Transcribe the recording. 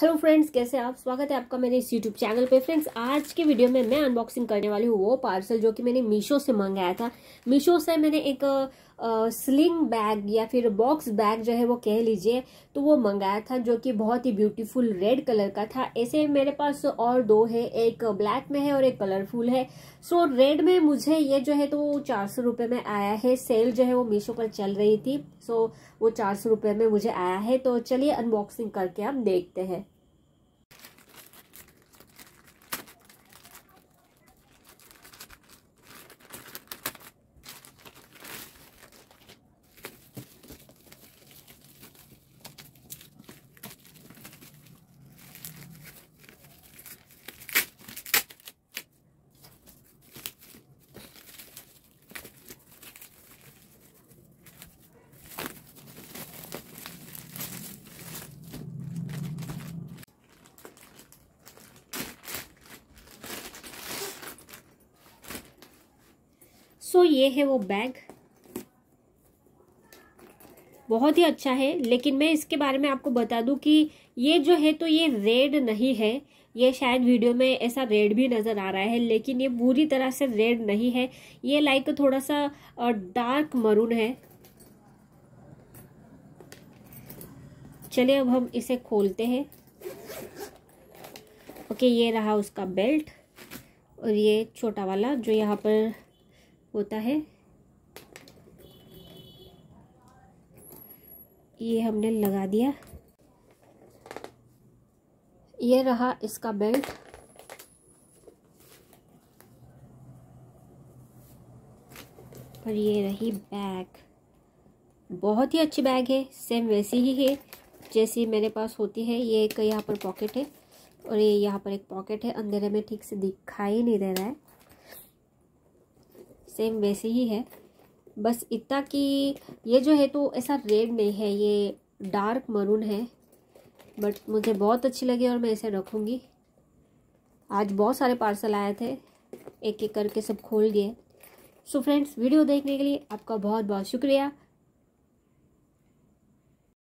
hello friends कैसे आप स्वागत है आपका मेरे इस यूट्यूब चैनल पे फ्रेंड्स आज के वीडियो में मैं अनबॉक्सिंग करने वाली हूँ वो पार्सल जो कि मैंने मीशो से मंगाया था मीशो से मैंने एक स्लिंग बैग या फिर बॉक्स बैग जो है वो कह लीजिए तो वो मंगाया था जो कि बहुत ही ब्यूटीफुल रेड कलर का था ऐसे मेरे पास और दो है एक ब्लैक में है और एक कलरफुल है सो रेड में मुझे ये जो है तो चार सौ रुपये में आया है सेल जो है वो मीशो पर चल रही थी सो वो चार सौ रुपये में मुझे आया है तो चलिए अनबॉक्सिंग करके हम देखते हैं सो ये है वो बैग बहुत ही अच्छा है लेकिन मैं इसके बारे में आपको बता दूं कि ये जो है तो ये रेड नहीं है ये शायद वीडियो में ऐसा रेड भी नज़र आ रहा है लेकिन ये पूरी तरह से रेड नहीं है ये लाइक थोड़ा सा डार्क मरून है चलिए अब हम इसे खोलते हैं ओके ये रहा उसका बेल्ट और ये छोटा वाला जो यहाँ पर होता है ये हमने लगा दिया ये रहा इसका बेल्ट और ये रही बैग बहुत ही अच्छी बैग है सेम वैसी ही है जैसी मेरे पास होती है ये एक यहाँ पर पॉकेट है और ये यहाँ पर एक पॉकेट है अंधेरे में ठीक से दिखाई नहीं दे रहा है सेम वैसे ही है बस इतना कि ये जो है तो ऐसा रेड नहीं है ये डार्क मरून है बट मुझे बहुत अच्छी लगी और मैं इसे रखूँगी आज बहुत सारे पार्सल आए थे एक एक करके सब खोल गए सो फ्रेंड्स वीडियो देखने के लिए आपका बहुत बहुत शुक्रिया